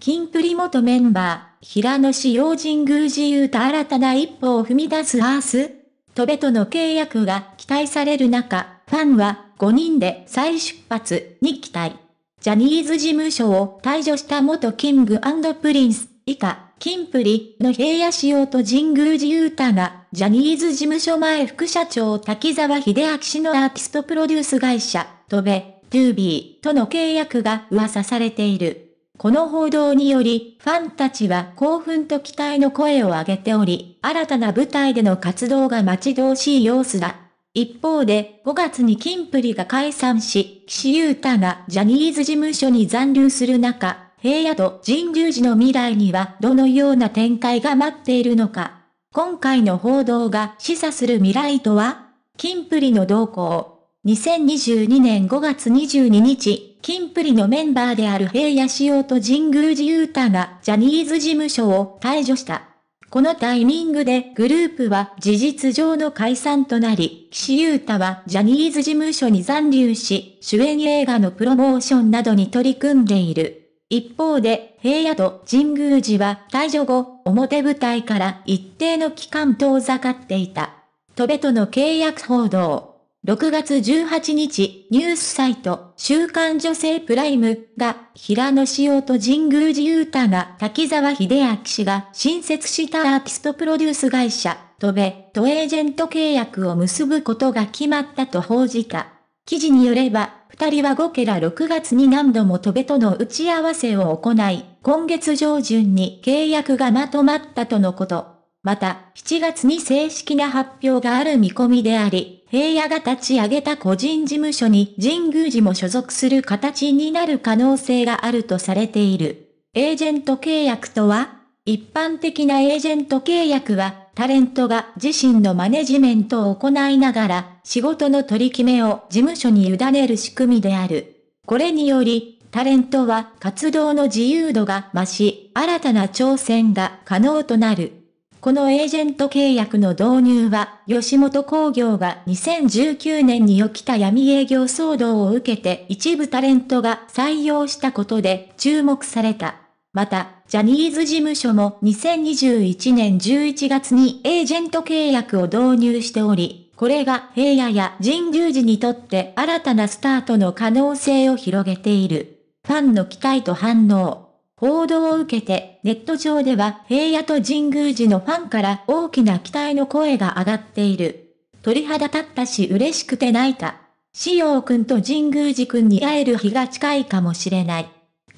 キンプリ元メンバー、平野志陽神宮寺優太新たな一歩を踏み出すアース戸ベとの契約が期待される中、ファンは5人で再出発に期待。ジャニーズ事務所を退場した元キングプリンス以下、キンプリの平野仕様と神宮寺優太が、ジャニーズ事務所前副社長滝沢秀明氏のアーティストプロデュース会社、トベ、トゥービーとの契約が噂されている。この報道により、ファンたちは興奮と期待の声を上げており、新たな舞台での活動が待ち遠しい様子だ。一方で、5月にキンプリが解散し、岸優太がジャニーズ事務所に残留する中、平野と神宮寺の未来にはどのような展開が待っているのか。今回の報道が示唆する未来とは、キンプリの動向。2022年5月22日、キンプリのメンバーである平野紫耀と神宮寺勇太がジャニーズ事務所を退場した。このタイミングでグループは事実上の解散となり、岸優太はジャニーズ事務所に残留し、主演映画のプロモーションなどに取り組んでいる。一方で、平野と神宮寺は退場後、表舞台から一定の期間遠ざかっていた。戸部との契約報道。6月18日、ニュースサイト、週刊女性プライムが、平野紫耀と神宮寺勇太が、滝沢秀明氏が新設したアーティストプロデュース会社、トベ、とエージェント契約を結ぶことが決まったと報じた。記事によれば、二人は5ケラ6月に何度もトベとの打ち合わせを行い、今月上旬に契約がまとまったとのこと。また、7月に正式な発表がある見込みであり、平野が立ち上げた個人事務所に神宮寺も所属する形になる可能性があるとされている。エージェント契約とは一般的なエージェント契約は、タレントが自身のマネジメントを行いながら、仕事の取り決めを事務所に委ねる仕組みである。これにより、タレントは活動の自由度が増し、新たな挑戦が可能となる。このエージェント契約の導入は、吉本興業が2019年に起きた闇営業騒動を受けて一部タレントが採用したことで注目された。また、ジャニーズ事務所も2021年11月にエージェント契約を導入しており、これが平野や神流寺にとって新たなスタートの可能性を広げている。ファンの期待と反応。報道を受けて、ネット上では平野と神宮寺のファンから大きな期待の声が上がっている。鳥肌立ったし嬉しくて泣いた。しようくんと神宮寺くんに会える日が近いかもしれない。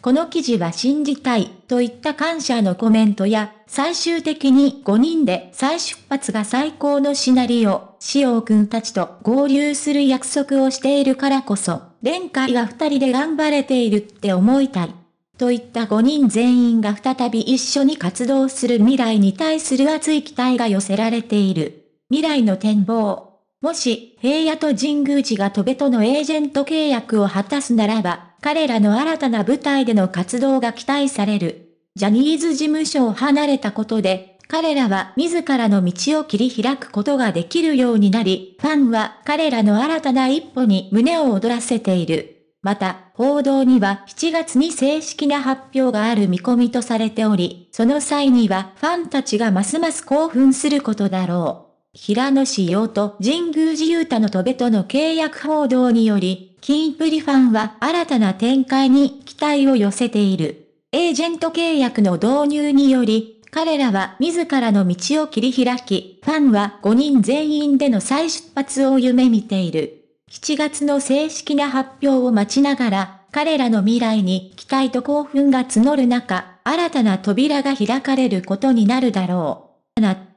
この記事は信じたいといった感謝のコメントや、最終的に5人で再出発が最高のシナリオ、しおうくんたちと合流する約束をしているからこそ、連会は2人で頑張れているって思いたい。といった5人全員が再び一緒に活動する未来に対する熱い期待が寄せられている。未来の展望。もし、平野と神宮寺が戸部とのエージェント契約を果たすならば、彼らの新たな舞台での活動が期待される。ジャニーズ事務所を離れたことで、彼らは自らの道を切り開くことができるようになり、ファンは彼らの新たな一歩に胸を躍らせている。また、報道には7月に正式な発表がある見込みとされており、その際にはファンたちがますます興奮することだろう。平野志陽と神宮寺勇太の戸部との契約報道により、キンプリファンは新たな展開に期待を寄せている。エージェント契約の導入により、彼らは自らの道を切り開き、ファンは5人全員での再出発を夢見ている。7月の正式な発表を待ちながら、彼らの未来に期待と興奮が募る中、新たな扉が開かれることになるだろう。